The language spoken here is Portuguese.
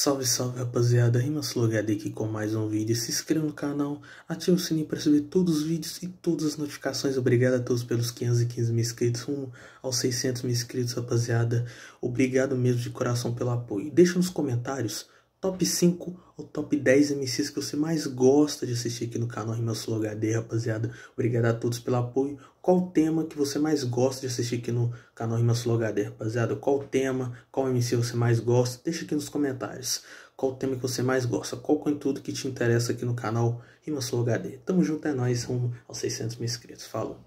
Salve, salve rapaziada, RimaSlogHD aqui com mais um vídeo. Se inscreva no canal, ative o sininho para receber todos os vídeos e todas as notificações. Obrigado a todos pelos 515 mil inscritos, rumo aos 600 mil inscritos, rapaziada. Obrigado mesmo de coração pelo apoio. Deixa nos comentários top 5 ou top 10 MCs que você mais gosta de assistir aqui no canal Rima Sul HD, rapaziada. Obrigado a todos pelo apoio. Qual tema que você mais gosta de assistir aqui no canal Rima Sul HD, rapaziada? Qual tema, qual MC você mais gosta? Deixa aqui nos comentários. Qual tema que você mais gosta? Qual conteúdo que te interessa aqui no canal Rima Sul HD? Tamo junto, é nóis, rumo aos 600 mil inscritos. Falou!